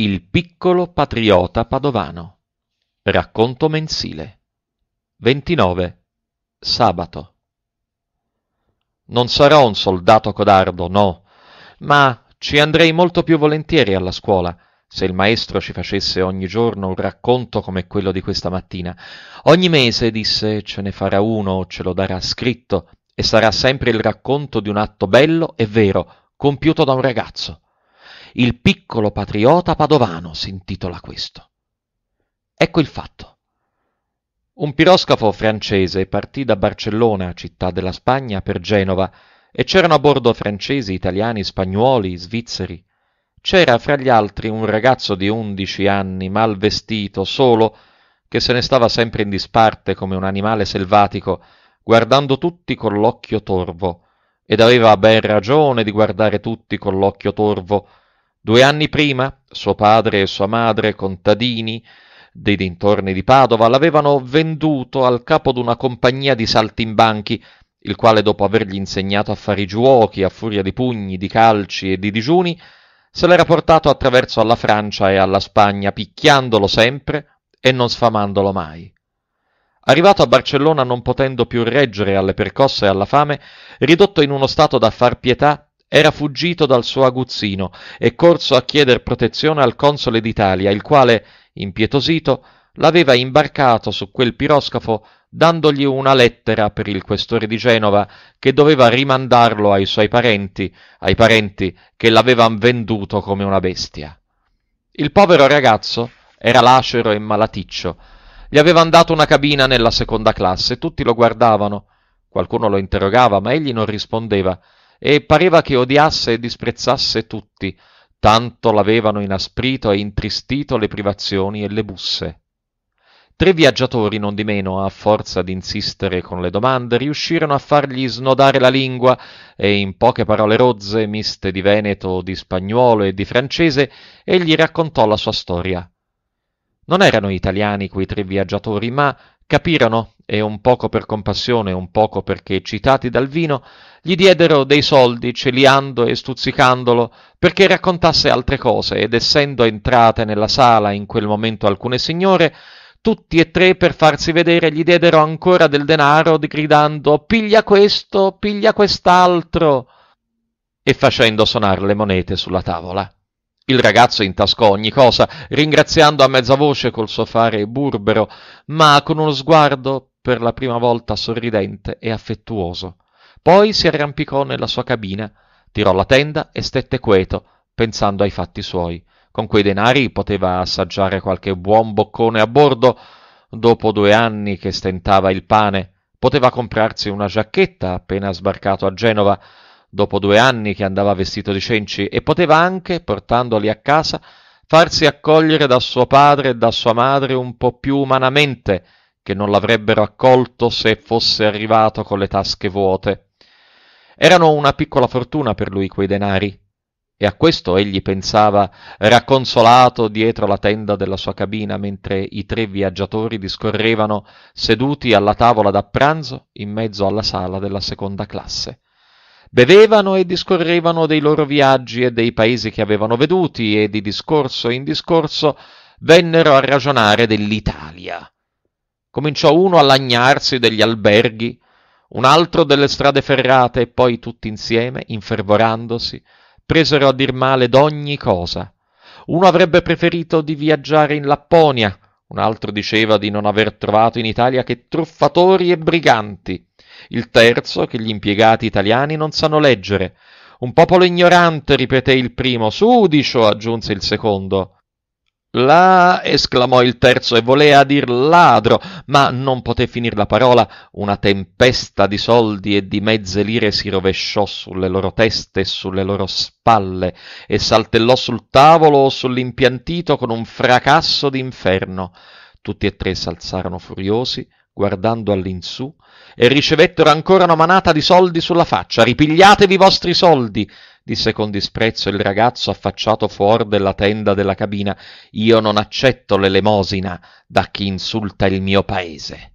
Il piccolo patriota padovano. Racconto mensile. 29. Sabato. Non sarò un soldato codardo, no, ma ci andrei molto più volentieri alla scuola se il maestro ci facesse ogni giorno un racconto come quello di questa mattina. Ogni mese, disse, ce ne farà uno, ce lo darà scritto, e sarà sempre il racconto di un atto bello e vero, compiuto da un ragazzo. Il piccolo patriota padovano si intitola questo. Ecco il fatto. Un piroscafo francese partì da Barcellona, città della Spagna, per Genova, e c'erano a bordo francesi, italiani, spagnuoli, svizzeri. C'era fra gli altri un ragazzo di undici anni, mal vestito, solo, che se ne stava sempre in disparte come un animale selvatico, guardando tutti con l'occhio torvo, ed aveva ben ragione di guardare tutti con l'occhio torvo, Due anni prima, suo padre e sua madre, contadini dei dintorni di Padova, l'avevano venduto al capo d'una compagnia di saltimbanchi, il quale, dopo avergli insegnato a fare i giuochi a furia di pugni, di calci e di digiuni, se l'era portato attraverso alla Francia e alla Spagna, picchiandolo sempre e non sfamandolo mai. Arrivato a Barcellona non potendo più reggere alle percosse e alla fame, ridotto in uno stato da far pietà, era fuggito dal suo aguzzino e corso a chieder protezione al console d'Italia, il quale, impietosito, l'aveva imbarcato su quel piroscafo dandogli una lettera per il questore di Genova che doveva rimandarlo ai suoi parenti, ai parenti che l'avevano venduto come una bestia. Il povero ragazzo era lacero e malaticcio. Gli avevano dato una cabina nella seconda classe, tutti lo guardavano. Qualcuno lo interrogava, ma egli non rispondeva e pareva che odiasse e disprezzasse tutti, tanto l'avevano inasprito e intristito le privazioni e le busse. Tre viaggiatori, non di meno, a forza di insistere con le domande, riuscirono a fargli snodare la lingua e in poche parole rozze, miste di veneto, di spagnolo e di francese, egli raccontò la sua storia. Non erano italiani quei tre viaggiatori, ma Capirono, e un poco per compassione, un poco perché eccitati dal vino, gli diedero dei soldi, celiando e stuzzicandolo, perché raccontasse altre cose, ed essendo entrate nella sala in quel momento alcune signore, tutti e tre per farsi vedere gli diedero ancora del denaro, gridando piglia questo, piglia quest'altro, e facendo sonar le monete sulla tavola. Il ragazzo intascò ogni cosa, ringraziando a mezza voce col suo fare burbero, ma con uno sguardo per la prima volta sorridente e affettuoso. Poi si arrampicò nella sua cabina, tirò la tenda e stette queto, pensando ai fatti suoi. Con quei denari poteva assaggiare qualche buon boccone a bordo, dopo due anni che stentava il pane, poteva comprarsi una giacchetta appena sbarcato a Genova, dopo due anni che andava vestito di cenci, e poteva anche, portandoli a casa, farsi accogliere da suo padre e da sua madre un po' più umanamente, che non l'avrebbero accolto se fosse arrivato con le tasche vuote. Erano una piccola fortuna per lui quei denari, e a questo egli pensava racconsolato dietro la tenda della sua cabina mentre i tre viaggiatori discorrevano seduti alla tavola da pranzo in mezzo alla sala della seconda classe. Bevevano e discorrevano dei loro viaggi e dei paesi che avevano veduti e di discorso in discorso vennero a ragionare dell'Italia. Cominciò uno a lagnarsi degli alberghi, un altro delle strade ferrate e poi tutti insieme, infervorandosi, presero a dir male d'ogni cosa. Uno avrebbe preferito di viaggiare in Lapponia, un altro diceva di non aver trovato in Italia che truffatori e briganti il terzo che gli impiegati italiani non sanno leggere. Un popolo ignorante, ripeté il primo. Sudicio, aggiunse il secondo. La, esclamò il terzo e volea dir ladro, ma non poté finir la parola. Una tempesta di soldi e di mezze lire si rovesciò sulle loro teste e sulle loro spalle e saltellò sul tavolo o sull'impiantito con un fracasso d'inferno. Tutti e tre s'alzarono furiosi, guardando all'insù, e ricevettero ancora una manata di soldi sulla faccia. Ripigliatevi i vostri soldi, disse con disprezzo il ragazzo affacciato fuori della tenda della cabina. Io non accetto l'elemosina da chi insulta il mio paese.